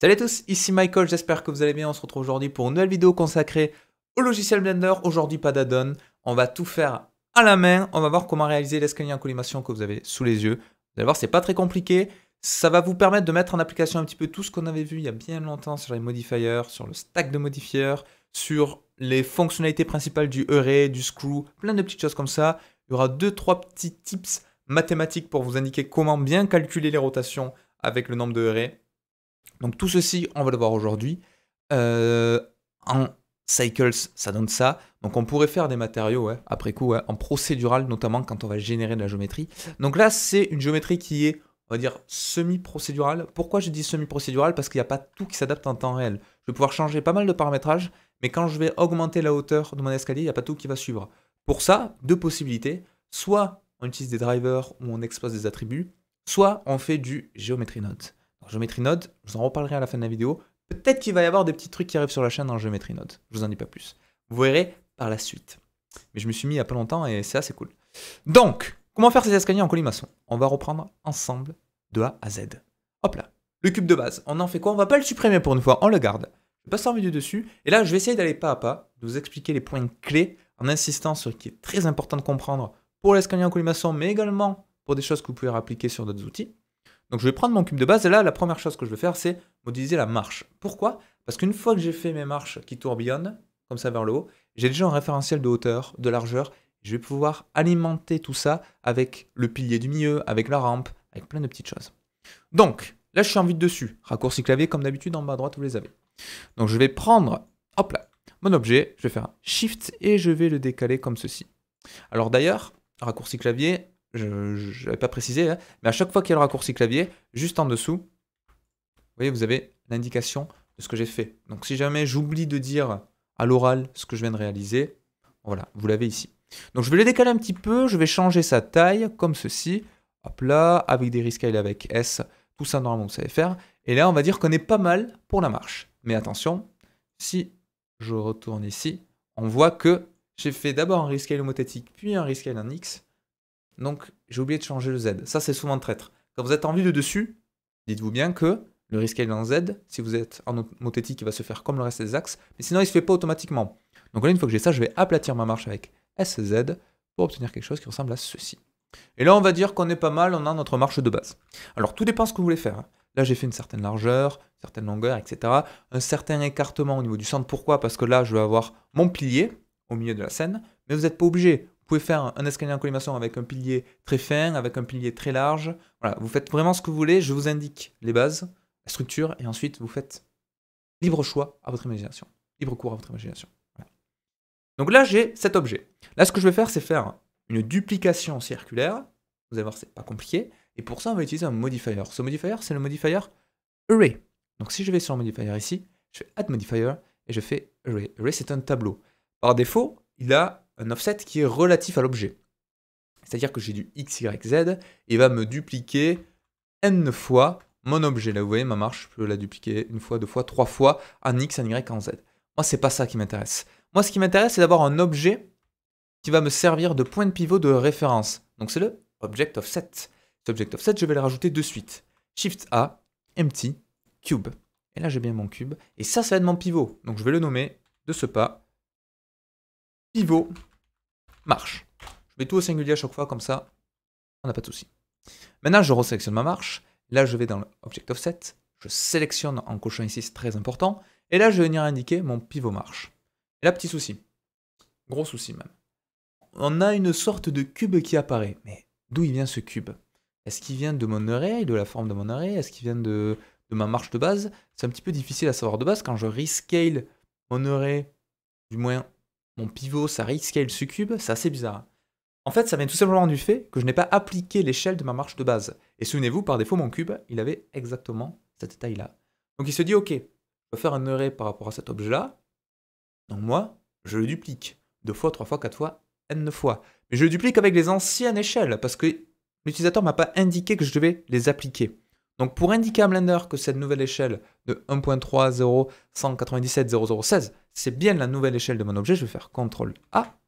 Salut à tous, ici Michael, j'espère que vous allez bien. On se retrouve aujourd'hui pour une nouvelle vidéo consacrée au logiciel Blender. Aujourd'hui, pas d'add-on. va tout faire à la main. On va voir comment réaliser l'escalier en collimation que vous avez sous les yeux. Vous allez voir, c'est pas très compliqué. Ça va vous permettre de mettre en application un petit peu tout ce qu'on avait vu il y a bien longtemps sur les modifiers, sur le stack de modifiers, sur les fonctionnalités principales du array, du screw, plein de petites choses comme ça. Il y aura deux, trois petits tips mathématiques pour vous indiquer comment bien calculer les rotations avec le nombre de arrays. Donc tout ceci, on va le voir aujourd'hui. Euh, en cycles, ça donne ça. Donc on pourrait faire des matériaux, après coup, en procédural, notamment quand on va générer de la géométrie. Donc là, c'est une géométrie qui est, on va dire, semi-procédurale. Pourquoi je dis semi-procédurale Parce qu'il n'y a pas tout qui s'adapte en temps réel. Je vais pouvoir changer pas mal de paramétrages, mais quand je vais augmenter la hauteur de mon escalier, il n'y a pas tout qui va suivre. Pour ça, deux possibilités. Soit on utilise des drivers où on expose des attributs, soit on fait du géométrie note. Geometry Node, je vous en reparlerai à la fin de la vidéo. Peut-être qu'il va y avoir des petits trucs qui arrivent sur la chaîne dans Geometry Node. Je vous en dis pas plus. Vous verrez par la suite. Mais je me suis mis à peu a pas longtemps et c'est assez cool. Donc, comment faire ces escaliers en colimaçon On va reprendre ensemble de A à Z. Hop là, le cube de base. On en fait quoi On va pas le supprimer pour une fois, on le garde. Je passe en vidéo dessus. Et là, je vais essayer d'aller pas à pas, de vous expliquer les points clés en insistant sur ce qui est très important de comprendre pour l'escalier en colimaçon, mais également pour des choses que vous pouvez appliquer sur d'autres outils. Donc je vais prendre mon cube de base et là la première chose que je vais faire c'est modéliser la marche. Pourquoi Parce qu'une fois que j'ai fait mes marches qui tourbillonnent, comme ça vers le haut, j'ai déjà un référentiel de hauteur, de largeur, je vais pouvoir alimenter tout ça avec le pilier du milieu, avec la rampe, avec plein de petites choses. Donc là je suis en vide dessus, raccourci clavier comme d'habitude en bas à droite vous les avez. Donc je vais prendre, hop là, mon objet, je vais faire Shift et je vais le décaler comme ceci. Alors d'ailleurs, raccourci clavier, je n'avais pas précisé, hein. mais à chaque fois qu'il y a le raccourci clavier, juste en dessous, vous voyez, vous avez l'indication de ce que j'ai fait. Donc si jamais j'oublie de dire à l'oral ce que je viens de réaliser, voilà, vous l'avez ici. Donc je vais le décaler un petit peu, je vais changer sa taille, comme ceci, hop là, avec des rescales avec S, tout ça normalement vous savez faire. Et là, on va dire qu'on est pas mal pour la marche. Mais attention, si je retourne ici, on voit que j'ai fait d'abord un rescale homothétique, puis un rescale en X, donc j'ai oublié de changer le Z. Ça, c'est souvent traître. Quand vous êtes en vue de dessus, dites-vous bien que le risque est dans Z, si vous êtes en homothétique, il va se faire comme le reste des axes, mais sinon il ne se fait pas automatiquement. Donc là, une fois que j'ai ça, je vais aplatir ma marche avec SZ pour obtenir quelque chose qui ressemble à ceci. Et là, on va dire qu'on est pas mal, on a notre marche de base. Alors tout dépend ce que vous voulez faire. Hein. Là, j'ai fait une certaine largeur, une certaine longueur, etc. Un certain écartement au niveau du centre. Pourquoi Parce que là, je vais avoir mon pilier au milieu de la scène, mais vous n'êtes pas obligé. Vous pouvez faire un escalier en collimation avec un pilier très fin, avec un pilier très large. Voilà, vous faites vraiment ce que vous voulez. Je vous indique les bases, la structure, et ensuite vous faites libre choix à votre imagination, libre cours à votre imagination. Donc là, j'ai cet objet. Là, ce que je vais faire, c'est faire une duplication circulaire. Vous allez voir, c'est pas compliqué. Et pour ça, on va utiliser un modifier. Ce modifier, c'est le modifier array. Donc si je vais sur modifier ici, je fais add modifier et je fais array. Array, c'est un tableau. Par défaut, il a un offset qui est relatif à l'objet. C'est-à-dire que j'ai du x, y, z, et va me dupliquer n fois mon objet. Là, vous voyez, ma marche, je peux la dupliquer une fois, deux fois, trois fois, en x, en y, en z. Moi, n'est pas ça qui m'intéresse. Moi, ce qui m'intéresse, c'est d'avoir un objet qui va me servir de point de pivot de référence. Donc, c'est le object offset. Cet object offset, je vais le rajouter de suite. Shift A, empty, cube. Et là, j'ai bien mon cube. Et ça, ça va être mon pivot. Donc, je vais le nommer de ce pas pivot, marche. Je mets tout au singulier à chaque fois, comme ça, on n'a pas de souci. Maintenant, je resélectionne ma marche. Là, je vais dans l'object offset. Je sélectionne en cochant ici, c'est très important. Et là, je vais venir indiquer mon pivot marche. Et là, petit souci. Gros souci même. On a une sorte de cube qui apparaît. Mais d'où il vient ce cube Est-ce qu'il vient de mon array, de la forme de mon array Est-ce qu'il vient de, de ma marche de base C'est un petit peu difficile à savoir de base. Quand je rescale mon array, du moins mon pivot, ça rescale cube, c'est assez bizarre. En fait, ça vient tout simplement du fait que je n'ai pas appliqué l'échelle de ma marche de base. Et souvenez-vous, par défaut, mon cube, il avait exactement cette taille-là. Donc il se dit, ok, je va faire un array par rapport à cet objet-là. Donc moi, je le duplique. deux fois, trois fois, quatre fois, n fois. Mais je le duplique avec les anciennes échelles, parce que l'utilisateur m'a pas indiqué que je devais les appliquer. Donc pour indiquer à Blender que cette nouvelle échelle de 1.30197.0016, c'est bien la nouvelle échelle de mon objet, je vais faire CTRL A,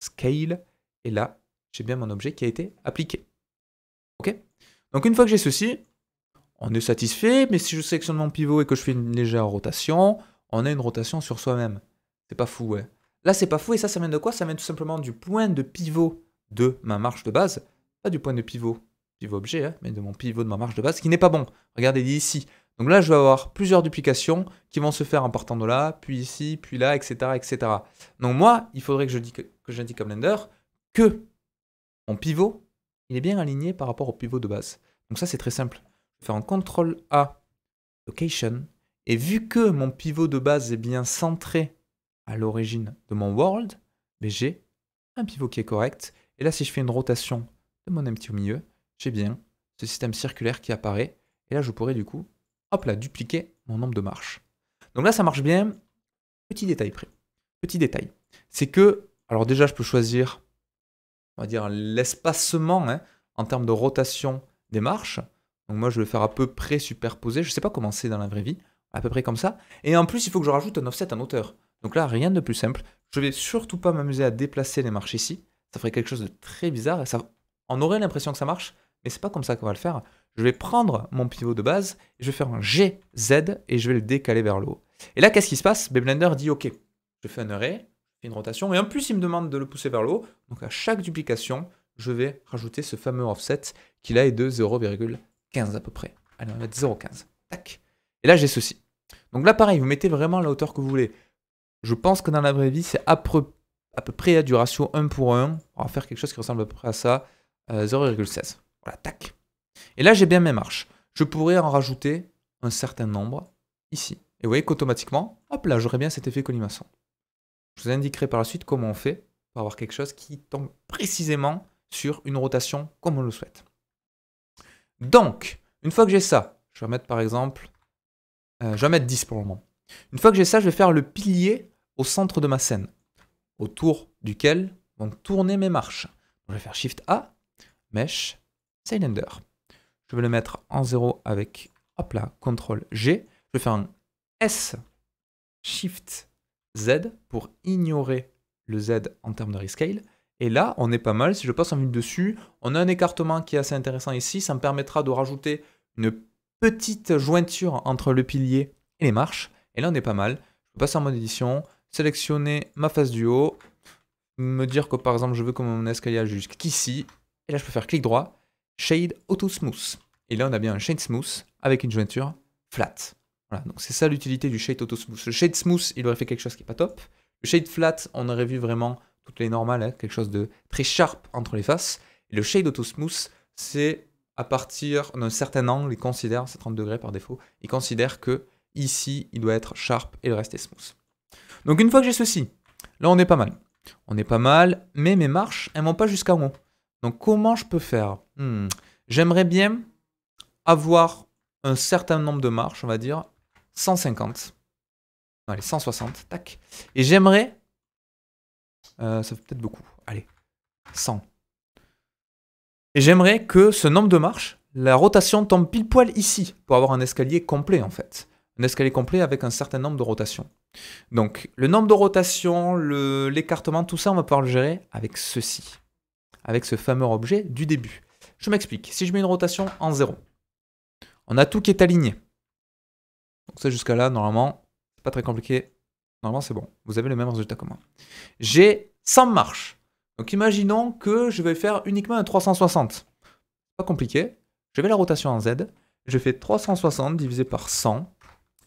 Scale, et là, j'ai bien mon objet qui a été appliqué. OK Donc une fois que j'ai ceci, on est satisfait, mais si je sélectionne mon pivot et que je fais une légère rotation, on a une rotation sur soi-même. C'est pas fou, ouais. Là, c'est pas fou, et ça, ça vient de quoi Ça vient tout simplement du point de pivot de ma marche de base, pas du point de pivot pivot objet, hein, mais de mon pivot de ma marge de base, qui n'est pas bon. Regardez ici. Donc là, je vais avoir plusieurs duplications qui vont se faire en partant de là, puis ici, puis là, etc. etc. Donc moi, il faudrait que je j'indique que, que comme Blender que mon pivot, il est bien aligné par rapport au pivot de base. Donc ça, c'est très simple. Je vais faire un CTRL A, Location, et vu que mon pivot de base est bien centré à l'origine de mon World, mais ben, j'ai un pivot qui est correct. Et là, si je fais une rotation de mon empty au milieu, j'ai bien ce système circulaire qui apparaît. Et là, je pourrais du coup, hop là, dupliquer mon nombre de marches. Donc là, ça marche bien. Petit détail près. Petit détail. C'est que, alors déjà, je peux choisir, on va dire, l'espacement hein, en termes de rotation des marches. Donc moi, je vais faire à peu près superposé. Je ne sais pas comment c'est dans la vraie vie. À peu près comme ça. Et en plus, il faut que je rajoute un offset en hauteur. Donc là, rien de plus simple. Je vais surtout pas m'amuser à déplacer les marches ici. Ça ferait quelque chose de très bizarre. ça, on aurait l'impression que ça marche, mais c'est pas comme ça qu'on va le faire. Je vais prendre mon pivot de base, je vais faire un GZ et je vais le décaler vers le haut. Et là, qu'est-ce qui se passe Blender dit OK, je fais un array, je fais une rotation, et en plus, il me demande de le pousser vers le haut. Donc à chaque duplication, je vais rajouter ce fameux offset qui là est de 0,15 à peu près. Allez, on va mettre 0,15. Tac. Et là, j'ai ceci. Donc là, pareil, vous mettez vraiment la hauteur que vous voulez. Je pense que dans la vraie vie, c'est à, peu près à du ratio 1 pour 1. On va faire quelque chose qui ressemble à peu près à ça, 0,16. Euh, voilà, tac. Et là, j'ai bien mes marches. Je pourrais en rajouter un certain nombre ici. Et vous voyez qu'automatiquement, hop là, j'aurai bien cet effet colimaçon. Je vous indiquerai par la suite comment on fait pour avoir quelque chose qui tombe précisément sur une rotation comme on le souhaite. Donc, une fois que j'ai ça, je vais mettre par exemple, euh, je vais mettre 10 pour le moment. Une fois que j'ai ça, je vais faire le pilier au centre de ma scène, autour duquel vont tourner mes marches. je vais faire Shift A, Mesh, je vais le mettre en 0 avec, hop là, CTRL G. Je vais faire un S Shift Z pour ignorer le Z en termes de rescale. Et là, on est pas mal. Si je passe en vue dessus, on a un écartement qui est assez intéressant ici. Ça me permettra de rajouter une petite jointure entre le pilier et les marches. Et là, on est pas mal. Je passe en mode édition, sélectionner ma face du haut, me dire que par exemple, je veux que mon escalier jusqu'ici. Et là, je peux faire clic droit Shade Auto Smooth. Et là, on a bien un Shade Smooth avec une jointure flat. Voilà, donc c'est ça l'utilité du Shade Auto Smooth. Le Shade Smooth, il aurait fait quelque chose qui n'est pas top. Le Shade Flat, on aurait vu vraiment toutes les normales, hein, quelque chose de très sharp entre les faces. le Shade Auto Smooth, c'est à partir d'un certain angle, il considère, c'est 30 degrés par défaut, il considère que ici, il doit être sharp et le reste est smooth. Donc une fois que j'ai ceci, là on est pas mal. On est pas mal, mais mes marches, elles vont pas jusqu'à moi. Donc comment je peux faire Hmm. j'aimerais bien avoir un certain nombre de marches, on va dire 150. allez, 160, tac. Et j'aimerais. Euh, ça fait peut-être beaucoup. Allez, 100. Et j'aimerais que ce nombre de marches, la rotation tombe pile poil ici, pour avoir un escalier complet en fait. Un escalier complet avec un certain nombre de rotations. Donc, le nombre de rotations, l'écartement, tout ça, on va pouvoir le gérer avec ceci. Avec ce fameux objet du début. Je m'explique. Si je mets une rotation en 0, on a tout qui est aligné. Donc ça jusqu'à là, normalement, c'est pas très compliqué. Normalement, c'est bon. Vous avez le même résultat que moi. J'ai 100 marches. Donc imaginons que je vais faire uniquement un 360. Pas compliqué. Je mets la rotation en Z. Je fais 360 divisé par 100.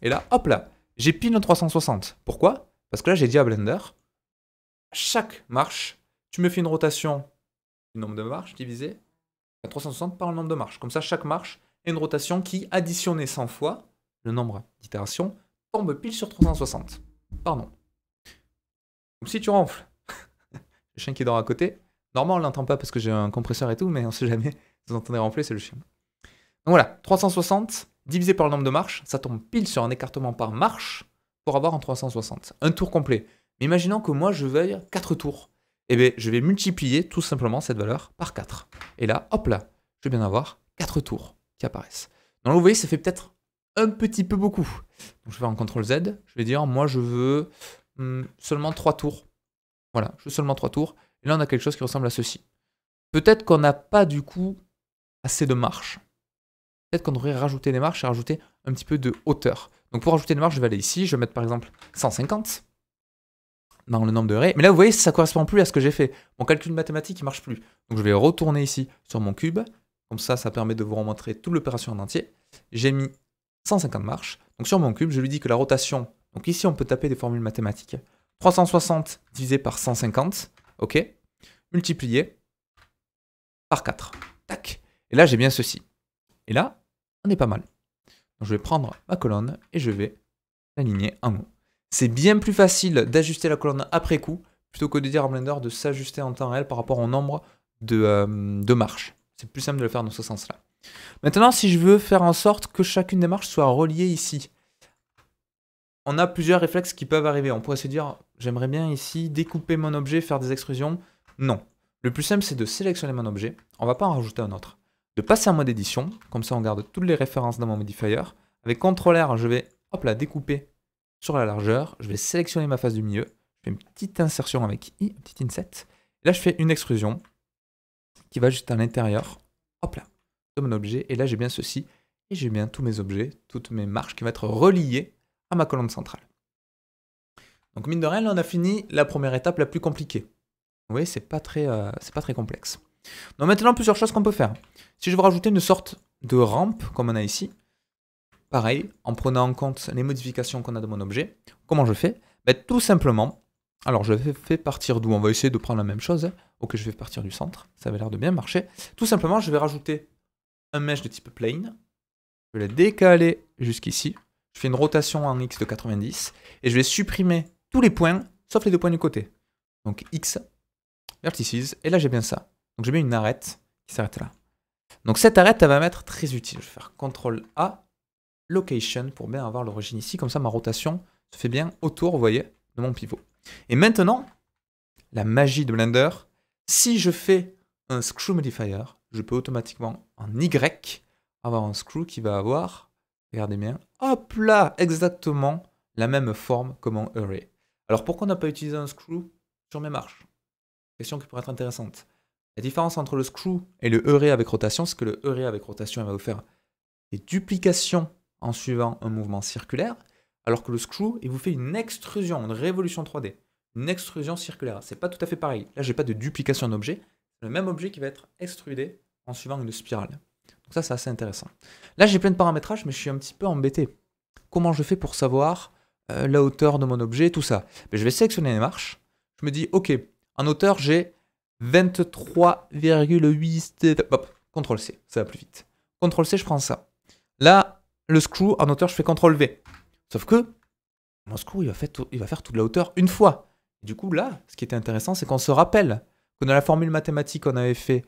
Et là, hop là, j'ai pile un 360. Pourquoi Parce que là, j'ai dit à Blender, chaque marche, tu me fais une rotation du nombre de marches divisé 360 par le nombre de marches. Comme ça, chaque marche est une rotation qui, additionnée 100 fois, le nombre d'itérations, tombe pile sur 360. Pardon. Comme si tu renfles. le chien qui dort à côté. Normalement, on l'entend pas parce que j'ai un compresseur et tout, mais on sait jamais. Vous entendez renfler, c'est le chien. Donc voilà, 360 divisé par le nombre de marches, ça tombe pile sur un écartement par marche pour avoir un 360. Un tour complet. Mais imaginons que moi, je veuille 4 tours. Eh ben, je vais multiplier tout simplement cette valeur par 4. Et là, hop là, je vais bien avoir 4 tours qui apparaissent. Donc vous voyez, ça fait peut-être un petit peu beaucoup. Donc je vais en CTRL Z, je vais dire, moi je veux hmm, seulement 3 tours. Voilà, je veux seulement 3 tours. Et là, on a quelque chose qui ressemble à ceci. Peut-être qu'on n'a pas du coup assez de marche. Peut-être qu'on devrait rajouter des marches et rajouter un petit peu de hauteur. Donc pour rajouter des marches, je vais aller ici, je vais mettre par exemple 150 dans le nombre de raies. Mais là, vous voyez, ça ne correspond plus à ce que j'ai fait. Mon calcul mathématique, ne marche plus. Donc, je vais retourner ici sur mon cube. Comme ça, ça permet de vous remontrer toute l'opération en entier. J'ai mis 150 marches. Donc, sur mon cube, je lui dis que la rotation... Donc, ici, on peut taper des formules mathématiques. 360 divisé par 150, ok, multiplié par 4. Tac. Et là, j'ai bien ceci. Et là, on est pas mal. Donc, je vais prendre ma colonne et je vais l'aligner en haut. C'est bien plus facile d'ajuster la colonne après coup plutôt que de dire à Blender de s'ajuster en temps réel par rapport au nombre euh, de, marches. C'est plus simple de le faire dans ce sens-là. Maintenant, si je veux faire en sorte que chacune des marches soit reliée ici, on a plusieurs réflexes qui peuvent arriver. On pourrait se dire, j'aimerais bien ici découper mon objet, faire des extrusions. Non. Le plus simple, c'est de sélectionner mon objet. On ne va pas en rajouter un autre. De passer en mode édition. Comme ça, on garde toutes les références dans mon modifier. Avec CTRL-R, je vais hop là, découper sur la largeur, je vais sélectionner ma face du milieu, je fais une petite insertion avec I, une petite inset. Là, je fais une extrusion qui va juste à l'intérieur, hop de mon objet. Et là, j'ai bien ceci. Et j'ai bien tous mes objets, toutes mes marches qui vont être reliées à ma colonne centrale. Donc mine de rien, là, on a fini la première étape la plus compliquée. Vous voyez, c'est pas très, euh, pas très complexe. Donc maintenant, plusieurs choses qu'on peut faire. Si je veux rajouter une sorte de rampe, comme on a ici, Pareil, en prenant en compte les modifications qu'on a de mon objet, comment je fais ben, Tout simplement, alors je fais partir d'où On va essayer de prendre la même chose. Hein. Ok, je vais partir du centre, ça avait l'air de bien marcher. Tout simplement, je vais rajouter un mesh de type plane. Je vais le décaler jusqu'ici. Je fais une rotation en X de 90 et je vais supprimer tous les points, sauf les deux points du côté. Donc X, vertices, et là j'ai bien ça. Donc j'ai bien une arête qui s'arrête là. Donc cette arête, elle va m'être très utile. Je vais faire CTRL A location pour bien avoir l'origine ici. Comme ça, ma rotation se fait bien autour, vous voyez, de mon pivot. Et maintenant, la magie de Blender, si je fais un screw modifier, je peux automatiquement en Y avoir un screw qui va avoir, regardez bien, hop là, exactement la même forme comme mon array. Alors pourquoi on n'a pas utilisé un screw sur mes marches Question qui pourrait être intéressante. La différence entre le screw et le array avec rotation, c'est que le array avec rotation, va vous faire des duplications en suivant un mouvement circulaire, alors que le screw, il vous fait une extrusion, une révolution 3D, une extrusion circulaire. C'est pas tout à fait pareil. Là, j'ai pas de duplication d'objet, c'est le même objet qui va être extrudé en suivant une spirale. Donc ça, c'est assez intéressant. Là, j'ai plein de paramétrages, mais je suis un petit peu embêté. Comment je fais pour savoir euh, la hauteur de mon objet, tout ça mais ben, Je vais sélectionner les marches. Je me dis, OK, en hauteur, j'ai 23,8... CTRL-C, ça va plus vite. CTRL-C, je prends ça. Là, le screw en hauteur, je fais CTRL V. Sauf que mon screw, il va, faire toute la hauteur une fois. Du coup, là, ce qui était intéressant, c'est qu'on se rappelle que dans la formule mathématique, on avait fait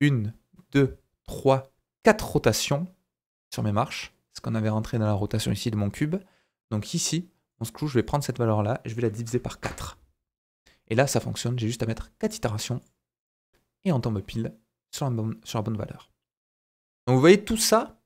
une, deux, trois, quatre rotations sur mes marches, ce qu'on avait rentré dans la rotation ici de mon cube. Donc ici, mon screw, je vais prendre cette valeur-là et je vais la diviser par 4. Et là, ça fonctionne, j'ai juste à mettre 4 itérations et on tombe pile sur sur la bonne valeur. Donc vous voyez, tout ça,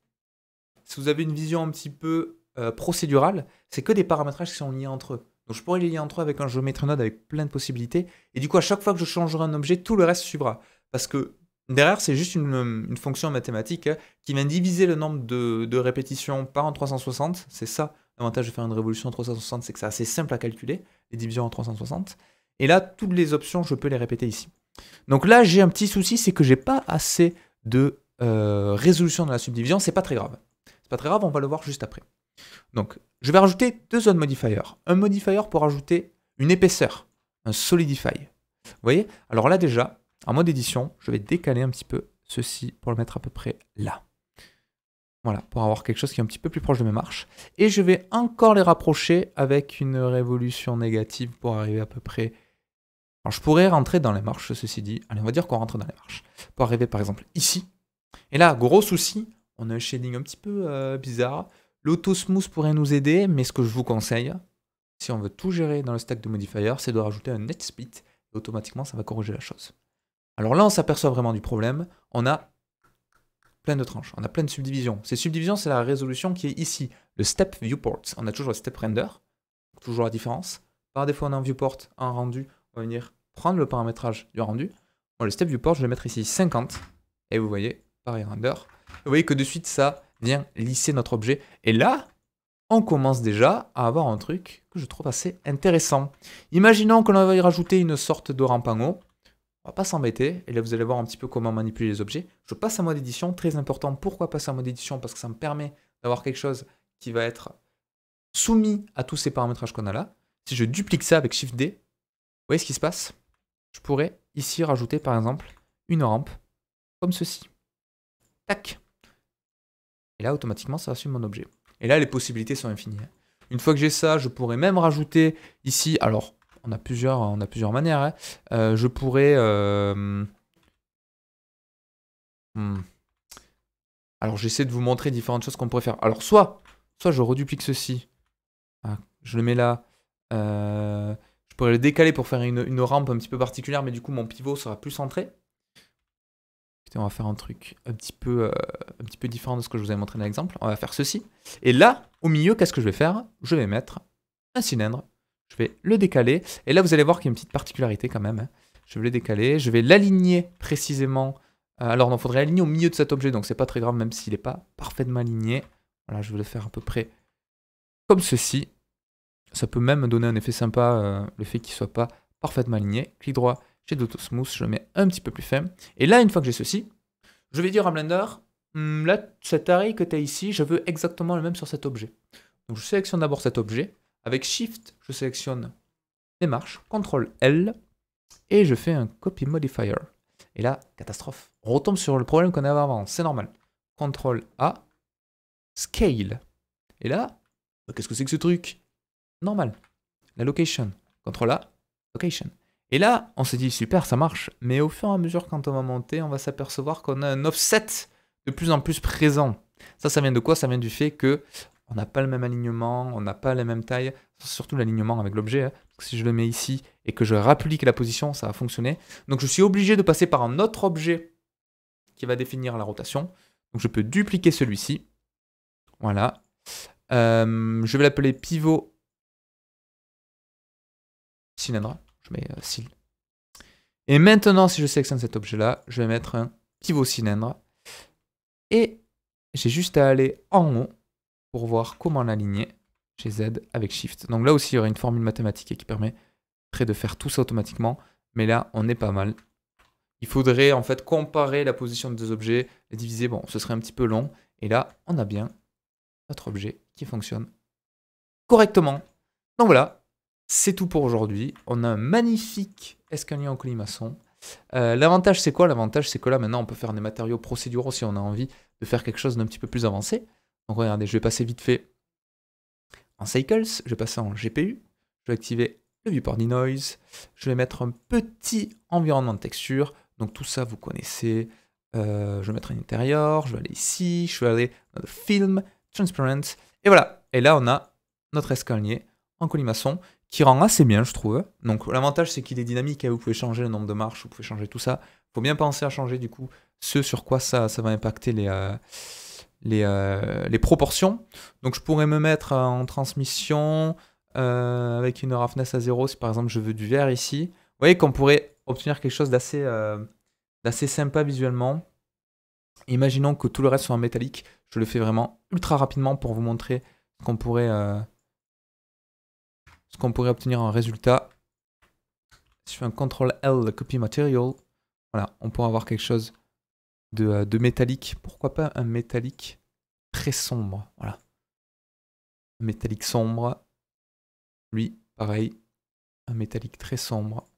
si vous avez une vision un petit peu euh, procédurale, c'est que des paramétrages qui sont liés entre eux. Donc je pourrais les lier entre eux avec un géomètre node avec plein de possibilités. Et du coup, à chaque fois que je changerai un objet, tout le reste suivra. Parce que derrière, c'est juste une, fonction mathématique hein, qui vient diviser le nombre de, répétitions par en 360. C'est ça l'avantage de faire une révolution en 360, c'est que c'est assez simple à calculer, les divisions en 360. Et là, toutes les options, je peux les répéter ici. Donc là, j'ai un petit souci, c'est que j'ai pas assez de euh, résolution dans la subdivision. C'est pas très grave. C'est pas très grave, on va le voir juste après. Donc, je vais rajouter deux zones modifier. Un modifier pour ajouter une épaisseur, un solidify. Vous voyez Alors là déjà, en mode édition, je vais décaler un petit peu ceci pour le mettre à peu près là. Voilà, pour avoir quelque chose qui est un petit peu plus proche de mes marches. Et je vais encore les rapprocher avec une révolution négative pour arriver à peu près... Alors je pourrais rentrer dans les marches, ceci dit. Allez, on va dire qu'on rentre dans les marches. Pour arriver par exemple ici. Et là, gros souci, on a un shading un petit peu euh, bizarre. L'auto-smooth pourrait nous aider, mais ce que je vous conseille, si on veut tout gérer dans le stack de modifier, c'est de rajouter un net split. automatiquement, ça va corriger la chose. Alors là, on s'aperçoit vraiment du problème. On a plein de tranches, on a plein de subdivisions. Ces subdivisions, c'est la résolution qui est ici. Le step viewport, on a toujours le step render, toujours la différence. Par défaut, on a un viewport, un rendu. On va venir prendre le paramétrage du rendu. le step viewport, je vais mettre ici 50. Et vous voyez, pareil render, vous voyez que de suite, ça vient lisser notre objet. Et là, on commence déjà à avoir un truc que je trouve assez intéressant. Imaginons que l'on y rajouter une sorte de rampe en haut. On va pas s'embêter. Et là, vous allez voir un petit peu comment manipuler les objets. Je passe en mode édition. Très important. Pourquoi passer en mode édition Parce que ça me permet d'avoir quelque chose qui va être soumis à tous ces paramétrages qu'on a là. Si je duplique ça avec Shift D, vous voyez ce qui se passe Je pourrais ici rajouter par exemple une rampe comme ceci. Tac. Et là, automatiquement, ça assume mon objet. Et là, les possibilités sont infinies. Hein. Une fois que j'ai ça, je pourrais même rajouter ici, alors on a plusieurs, on a plusieurs manières, hein. euh, je pourrais... Euh, hmm. Alors j'essaie de vous montrer différentes choses qu'on pourrait faire. Alors soit, soit je reduplique ceci, ah, je le mets là, euh, je pourrais le décaler pour faire une, une rampe un petit peu particulière, mais du coup mon pivot sera plus centré on va faire un truc euh, un petit peu, différent de ce que je vous ai montré dans l'exemple. On va faire ceci. Et là, au milieu, qu'est-ce que je vais faire Je vais mettre un cylindre. Je vais le décaler. Et là, vous allez voir qu'il y a une petite particularité quand même. Hein. Je vais le décaler. Je vais l'aligner précisément. Euh, alors, il faudrait aligner au milieu de cet objet. Donc, c'est pas très grave, même s'il n'est pas parfaitement aligné. Voilà, je vais le faire à peu près comme ceci. Ça peut même donner un effet sympa, euh, le fait qu'il soit pas parfaitement aligné. Clic droit, j'ai de l'autosmooth, je le mets un petit peu plus faible. Et là, une fois que j'ai ceci, je vais dire à Blender, hum, là, cet array que tu as ici, je veux exactement le même sur cet objet. Donc je sélectionne d'abord cet objet. Avec Shift, je sélectionne les marches, CTRL L, et je fais un copy modifier. Et là, catastrophe. On retombe sur le problème qu'on avait avant, c'est normal. CTRL A, scale. Et là, bah, qu'est-ce que c'est que ce truc Normal. La location. CTRL A, location. Et là, on s'est dit, super, ça marche. Mais au fur et à mesure, quand on va monter, on va s'apercevoir qu'on a un offset de plus en plus présent. Ça, ça vient de quoi Ça vient du fait qu'on n'a pas le même alignement, on n'a pas la même taille, surtout l'alignement avec l'objet. Hein. si je le mets ici et que je rapplique la position, ça va fonctionner. Donc je suis obligé de passer par un autre objet qui va définir la rotation. Donc je peux dupliquer celui-ci. Voilà. Euh, je vais l'appeler pivot cylindre. Je mets euh, Et maintenant, si je sélectionne cet objet-là, je vais mettre un pivot cylindre. Et j'ai juste à aller en haut pour voir comment l'aligner chez Z avec Shift. Donc là aussi, il y aurait une formule mathématique qui permet de faire tout ça automatiquement. Mais là, on est pas mal. Il faudrait en fait comparer la position des objets, les diviser. Bon, ce serait un petit peu long. Et là, on a bien notre objet qui fonctionne correctement. Donc voilà, c'est tout pour aujourd'hui. On a un magnifique escalier en colimaçon. Euh, l'avantage, c'est quoi L'avantage, c'est que là, maintenant, on peut faire des matériaux procéduraux si on a envie de faire quelque chose d'un petit peu plus avancé. Donc, regardez, je vais passer vite fait en Cycles, je vais passer en GPU, je vais activer le viewport noise, je vais mettre un petit environnement de texture. Donc, tout ça, vous connaissez. Euh, je vais mettre un intérieur, je vais aller ici, je vais aller dans le film, transparent, et voilà. Et là, on a notre escalier en colimaçon qui rend assez bien, je trouve. Donc l'avantage, c'est qu'il est dynamique, et hein. vous pouvez changer le nombre de marches, vous pouvez changer tout ça. Il faut bien penser à changer, du coup, ce sur quoi ça, ça va impacter les, euh, euh, les, proportions. Donc je pourrais me mettre euh, en transmission avec une roughness à zéro, si par exemple je veux du vert ici. Vous voyez qu'on pourrait obtenir quelque chose d'assez sympa visuellement. Imaginons que tout le reste soit en métallique. Je le fais vraiment ultra rapidement pour vous montrer qu'on pourrait ce qu'on pourrait obtenir un résultat. Si je fais un CTRL L, copy material, voilà, on pourrait avoir quelque chose euh, de, métallique. Pourquoi pas un métallique très sombre, voilà. Un métallique sombre. Lui, pareil, un métallique très sombre.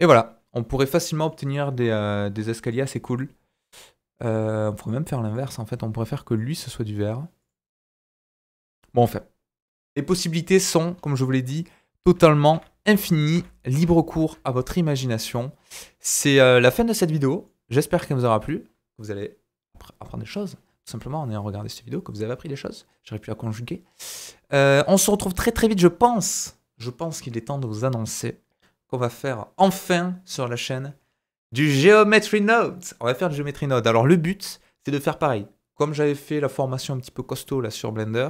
Et voilà, on pourrait facilement obtenir des, euh, escaliers assez cool. Euh, on pourrait même faire l'inverse en fait, on pourrait faire que lui ce soit du vert. Bon, enfin, les possibilités sont, comme je vous l'ai dit, totalement infinies, libre cours à votre imagination. C'est euh, la fin de cette vidéo. J'espère qu'elle vous aura plu. Vous allez apprendre des choses, tout simplement en ayant regardé cette vidéo, que vous avez appris des choses. J'aurais pu la conjuguer. Euh, on se retrouve très très vite, je pense. Je pense qu'il est temps de vous annoncer qu'on va faire enfin sur la chaîne du Geometry Node. On va faire du Geometry Node. Alors le but, c'est de faire pareil. Comme j'avais fait la formation un petit peu costaud là sur Blender,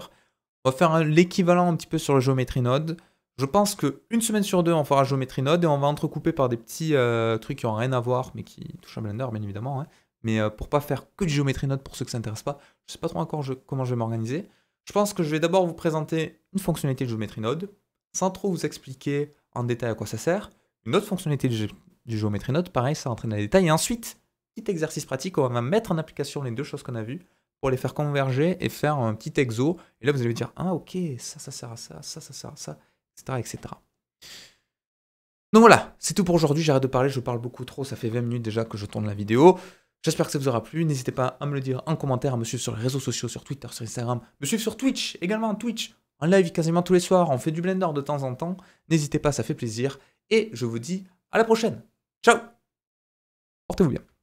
on va faire l'équivalent un petit peu sur le géométrie node. Je pense qu'une semaine sur deux, on fera géométrie node et on va entrecouper par des petits euh, trucs qui n'ont rien à voir, mais qui touchent à Blender, bien évidemment. Hein. Mais pour euh, pour pas faire que du géométrie node pour ceux qui ça intéresse pas, je ne sais pas trop encore comment je vais m'organiser. Je pense que je vais d'abord vous présenter une fonctionnalité de géométrie node, sans trop vous expliquer en détail à quoi ça sert. Une autre fonctionnalité du, géométrie node, pareil, ça entraîne dans les détails. Et ensuite, petit exercice pratique, on va mettre en application les deux choses qu'on a vues pour les faire converger et faire un petit exo. Et là, vous allez dire, ah ok, ça, ça sert à ça, ça, ça sert à ça, etc. etc. Donc voilà, c'est tout pour aujourd'hui, j'arrête de parler, je parle beaucoup trop, ça fait 20 minutes déjà que je tourne la vidéo. J'espère que ça vous aura plu, n'hésitez pas à me le dire en commentaire, à me suivre sur les réseaux sociaux, sur Twitter, sur Instagram, me suivre sur Twitch, également Twitch, en live quasiment tous les soirs, on fait du Blender de temps en temps, n'hésitez pas, ça fait plaisir, et je vous dis à la prochaine. Ciao Portez-vous bien.